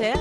Café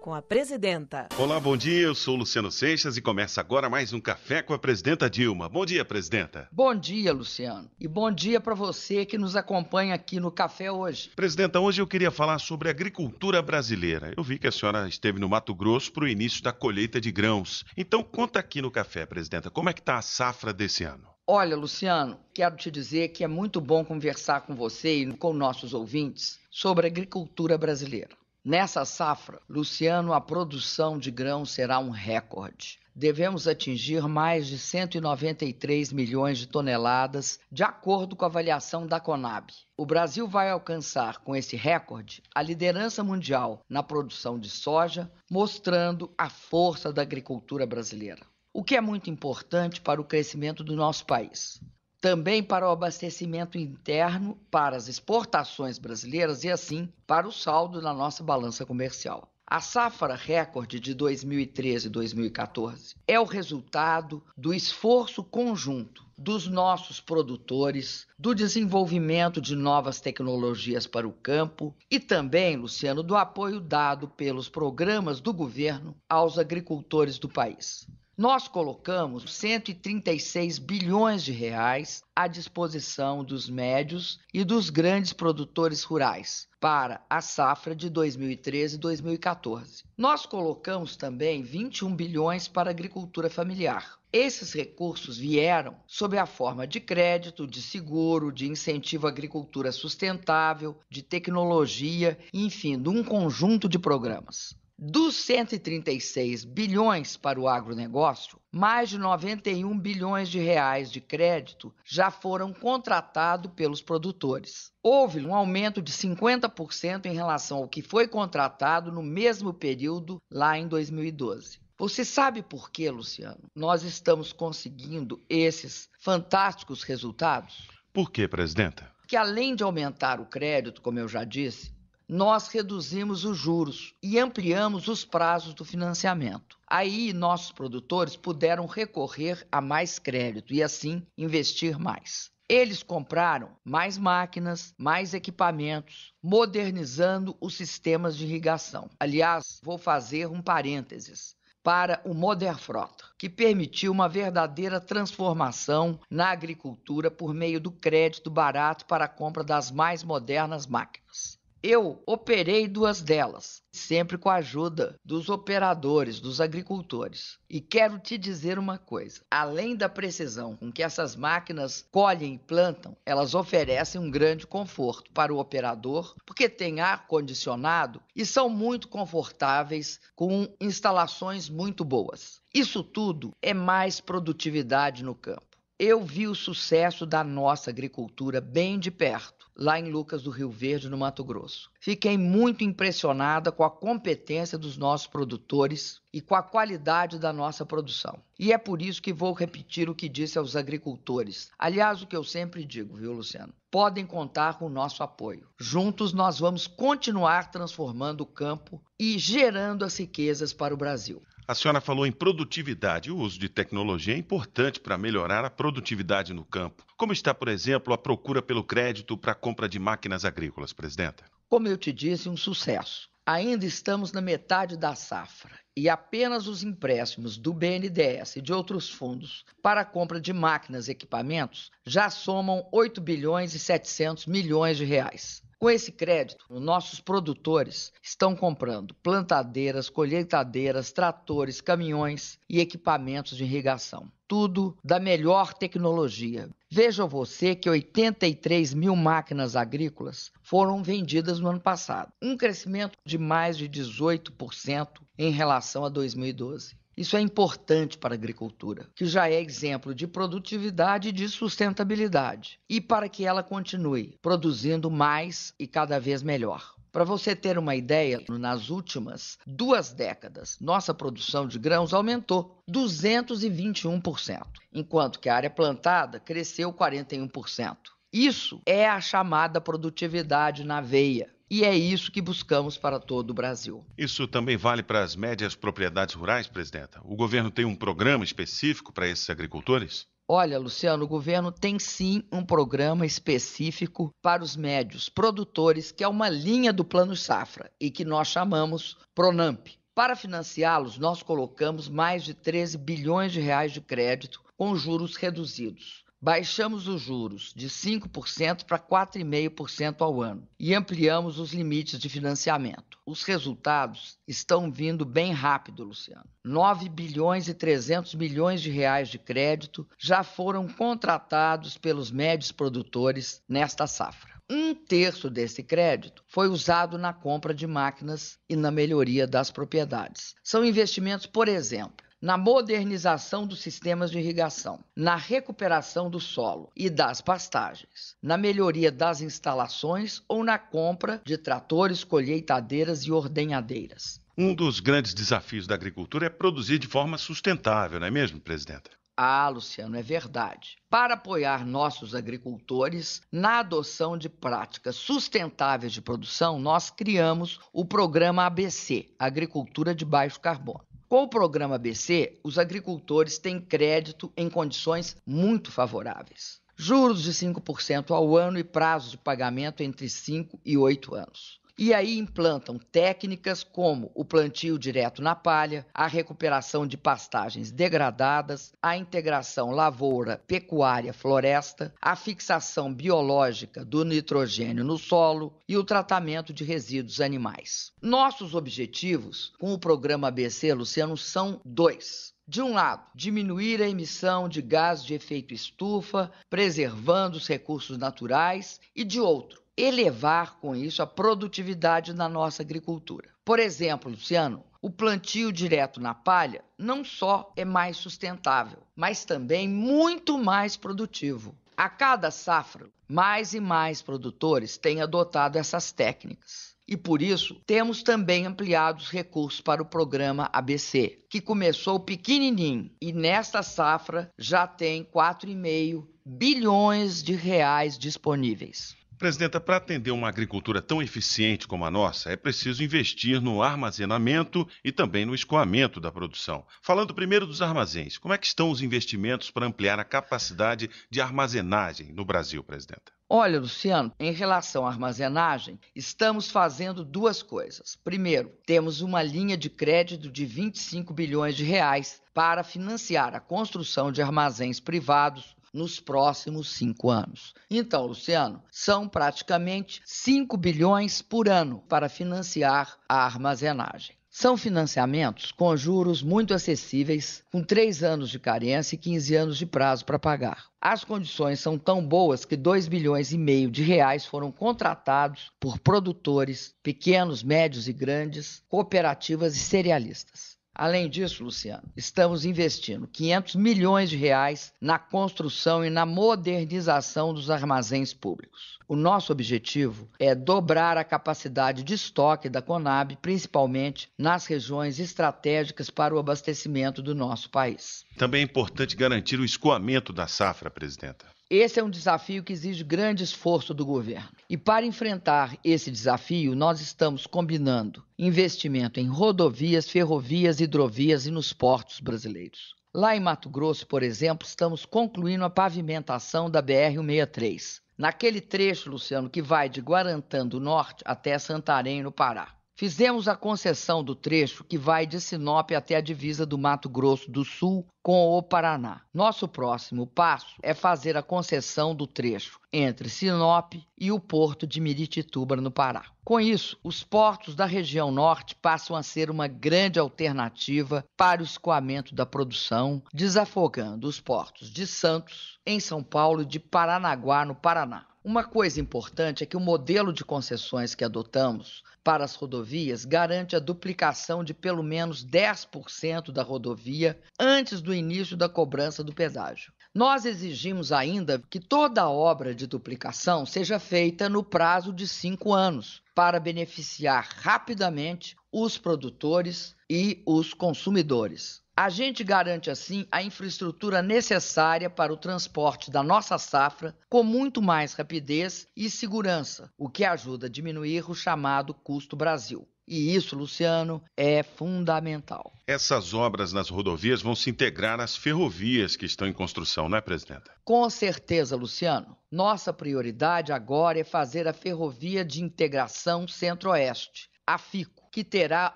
com a Presidenta. Olá, bom dia. Eu sou Luciano Seixas e começa agora mais um Café com a Presidenta Dilma. Bom dia, Presidenta. Bom dia, Luciano. E bom dia para você que nos acompanha aqui no Café hoje. Presidenta, hoje eu queria falar sobre agricultura brasileira. Eu vi que a senhora esteve no Mato Grosso para o início da colheita de grãos. Então, conta aqui no Café, Presidenta, como é que está a safra desse ano? Olha, Luciano, quero te dizer que é muito bom conversar com você e com nossos ouvintes sobre a agricultura brasileira. Nessa safra, Luciano, a produção de grão será um recorde. Devemos atingir mais de 193 milhões de toneladas, de acordo com a avaliação da Conab. O Brasil vai alcançar, com esse recorde, a liderança mundial na produção de soja, mostrando a força da agricultura brasileira, o que é muito importante para o crescimento do nosso país também para o abastecimento interno, para as exportações brasileiras e assim para o saldo na nossa balança comercial. A safra recorde de 2013 2014 é o resultado do esforço conjunto dos nossos produtores, do desenvolvimento de novas tecnologias para o campo e também, Luciano, do apoio dado pelos programas do governo aos agricultores do país. Nós colocamos 136 bilhões de reais à disposição dos médios e dos grandes produtores rurais para a safra de 2013 e 2014. Nós colocamos também 21 bilhões para a agricultura familiar. Esses recursos vieram sob a forma de crédito, de seguro, de incentivo à agricultura sustentável, de tecnologia, enfim, de um conjunto de programas. Dos 136 bilhões para o agronegócio, mais de 91 bilhões de reais de crédito já foram contratados pelos produtores. Houve um aumento de 50% em relação ao que foi contratado no mesmo período lá em 2012. Você sabe por que, Luciano, nós estamos conseguindo esses fantásticos resultados? Por que, presidenta? Que além de aumentar o crédito, como eu já disse, nós reduzimos os juros e ampliamos os prazos do financiamento. Aí, nossos produtores puderam recorrer a mais crédito e, assim, investir mais. Eles compraram mais máquinas, mais equipamentos, modernizando os sistemas de irrigação. Aliás, vou fazer um parênteses para o Modern Frota, que permitiu uma verdadeira transformação na agricultura por meio do crédito barato para a compra das mais modernas máquinas. Eu operei duas delas, sempre com a ajuda dos operadores, dos agricultores. E quero te dizer uma coisa: além da precisão com que essas máquinas colhem e plantam, elas oferecem um grande conforto para o operador, porque tem ar condicionado e são muito confortáveis com instalações muito boas. Isso tudo é mais produtividade no campo. Eu vi o sucesso da nossa agricultura bem de perto lá em Lucas do Rio Verde, no Mato Grosso. Fiquei muito impressionada com a competência dos nossos produtores e com a qualidade da nossa produção. E é por isso que vou repetir o que disse aos agricultores. Aliás, o que eu sempre digo, viu, Luciano? Podem contar com o nosso apoio. Juntos nós vamos continuar transformando o campo e gerando as riquezas para o Brasil. A senhora falou em produtividade. O uso de tecnologia é importante para melhorar a produtividade no campo. Como está, por exemplo, a procura pelo crédito para a compra de máquinas agrícolas, presidenta? Como eu te disse, um sucesso. Ainda estamos na metade da safra e apenas os empréstimos do BNDES e de outros fundos para a compra de máquinas e equipamentos já somam 8 bilhões e 700 milhões de reais. Com esse crédito, nossos produtores estão comprando plantadeiras, colheitadeiras, tratores, caminhões e equipamentos de irrigação tudo da melhor tecnologia. Veja você que 83 mil máquinas agrícolas foram vendidas no ano passado, um crescimento de mais de 18% em relação a 2012. Isso é importante para a agricultura, que já é exemplo de produtividade e de sustentabilidade, e para que ela continue produzindo mais e cada vez melhor. Para você ter uma ideia, nas últimas duas décadas, nossa produção de grãos aumentou 221%, enquanto que a área plantada cresceu 41%. Isso é a chamada produtividade na veia. E é isso que buscamos para todo o Brasil. Isso também vale para as médias propriedades rurais, presidenta? O governo tem um programa específico para esses agricultores? Olha, Luciano, o governo tem sim um programa específico para os médios produtores, que é uma linha do Plano Safra e que nós chamamos Pronamp. Para financiá-los, nós colocamos mais de 13 bilhões de reais de crédito com juros reduzidos baixamos os juros de 5% para 4,5% ao ano e ampliamos os limites de financiamento. Os resultados estão vindo bem rápido, Luciano. 9 bilhões e 300 milhões de reais de crédito já foram contratados pelos médios produtores nesta safra. Um terço desse crédito foi usado na compra de máquinas e na melhoria das propriedades. São investimentos, por exemplo, na modernização dos sistemas de irrigação, na recuperação do solo e das pastagens, na melhoria das instalações ou na compra de tratores, colheitadeiras e ordenhadeiras. Um dos grandes desafios da agricultura é produzir de forma sustentável, não é mesmo, presidenta? Ah, Luciano, é verdade. Para apoiar nossos agricultores na adoção de práticas sustentáveis de produção, nós criamos o programa ABC Agricultura de Baixo Carbono. Com o programa BC, os agricultores têm crédito em condições muito favoráveis. Juros de 5% ao ano e prazo de pagamento entre 5 e 8 anos. E aí implantam técnicas como o plantio direto na palha, a recuperação de pastagens degradadas, a integração lavoura-pecuária-floresta, a fixação biológica do nitrogênio no solo e o tratamento de resíduos animais. Nossos objetivos com o programa ABC Luciano são dois. De um lado, diminuir a emissão de gases de efeito estufa, preservando os recursos naturais, e de outro, elevar com isso a produtividade na nossa agricultura. Por exemplo, Luciano, o plantio direto na palha não só é mais sustentável, mas também muito mais produtivo. A cada safra, mais e mais produtores têm adotado essas técnicas. E por isso, temos também ampliado os recursos para o programa ABC, que começou pequenininho e nesta safra já tem 4,5 bilhões de reais disponíveis. Presidenta, para atender uma agricultura tão eficiente como a nossa, é preciso investir no armazenamento e também no escoamento da produção. Falando primeiro dos armazéns, como é que estão os investimentos para ampliar a capacidade de armazenagem no Brasil, presidenta? Olha, Luciano, em relação à armazenagem, estamos fazendo duas coisas. Primeiro, temos uma linha de crédito de 25 bilhões de reais para financiar a construção de armazéns privados nos próximos cinco anos. Então, Luciano, são praticamente 5 bilhões por ano para financiar a armazenagem. São financiamentos com juros muito acessíveis, com 3 anos de carência e 15 anos de prazo para pagar. As condições são tão boas que 2 bilhões e meio de reais foram contratados por produtores, pequenos, médios e grandes, cooperativas e cerealistas. Além disso, Luciano, estamos investindo 500 milhões de reais na construção e na modernização dos armazéns públicos. O nosso objetivo é dobrar a capacidade de estoque da Conab, principalmente nas regiões estratégicas para o abastecimento do nosso país. Também é importante garantir o escoamento da safra, presidenta. Esse é um desafio que exige grande esforço do governo. E para enfrentar esse desafio, nós estamos combinando investimento em rodovias, ferrovias, hidrovias e nos portos brasileiros. Lá em Mato Grosso, por exemplo, estamos concluindo a pavimentação da BR-163, naquele trecho, Luciano, que vai de Guarantã do Norte até Santarém, no Pará. Fizemos a concessão do trecho que vai de Sinop até a divisa do Mato Grosso do Sul, com o Paraná. Nosso próximo passo é fazer a concessão do trecho entre Sinop e o porto de Miritituba, no Pará. Com isso, os portos da região norte passam a ser uma grande alternativa para o escoamento da produção, desafogando os portos de Santos, em São Paulo, e de Paranaguá, no Paraná. Uma coisa importante é que o modelo de concessões que adotamos para as rodovias garante a duplicação de pelo menos 10% da rodovia antes do início da cobrança do pedágio. Nós exigimos ainda que toda obra de duplicação seja feita no prazo de cinco anos, para beneficiar rapidamente os produtores e os consumidores. A gente garante assim a infraestrutura necessária para o transporte da nossa safra com muito mais rapidez e segurança, o que ajuda a diminuir o chamado custo Brasil. E isso, Luciano, é fundamental. Essas obras nas rodovias vão se integrar às ferrovias que estão em construção, não é, presidenta? Com certeza, Luciano. Nossa prioridade agora é fazer a Ferrovia de Integração Centro-Oeste, a FICO que terá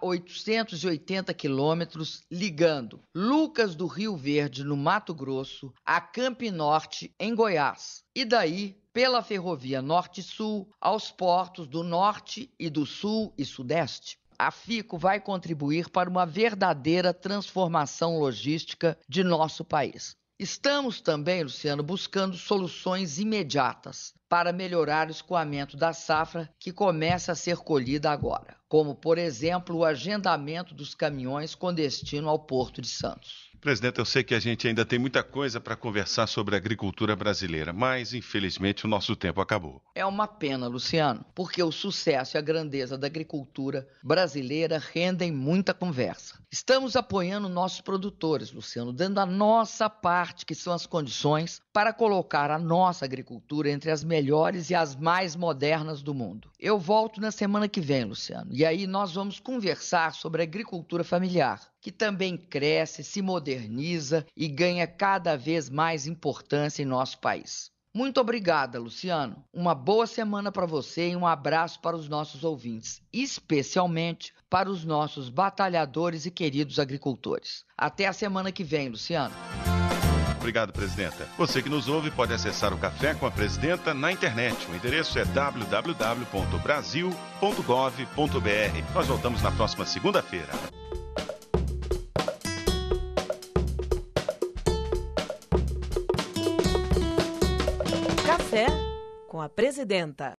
880 quilômetros ligando Lucas do Rio Verde, no Mato Grosso, a Campinorte, em Goiás, e daí pela ferrovia Norte-Sul aos portos do Norte e do Sul e Sudeste a FICO vai contribuir para uma verdadeira transformação logística de nosso país. Estamos também, Luciano, buscando soluções imediatas para melhorar o escoamento da safra que começa a ser colhida agora, como, por exemplo, o agendamento dos caminhões com destino ao Porto de Santos. Presidente, eu sei que a gente ainda tem muita coisa para conversar sobre a agricultura brasileira, mas infelizmente o nosso tempo acabou. É uma pena, Luciano, porque o sucesso e a grandeza da agricultura brasileira rendem muita conversa. Estamos apoiando nossos produtores, Luciano, dando a nossa parte, que são as condições para colocar a nossa agricultura entre as melhores e as mais modernas do mundo. Eu volto na semana que vem, Luciano, e aí nós vamos conversar sobre agricultura familiar, que também cresce, se moderniza e ganha cada vez mais importância em nosso país. Muito obrigada, Luciano. Uma boa semana para você e um abraço para os nossos ouvintes, especialmente para os nossos batalhadores e queridos agricultores. Até a semana que vem, Luciano. Obrigado, presidenta. Você que nos ouve pode acessar o Café com a Presidenta na internet. O endereço é www.brasil.gov.br. Nós voltamos na próxima segunda-feira. Café com a Presidenta.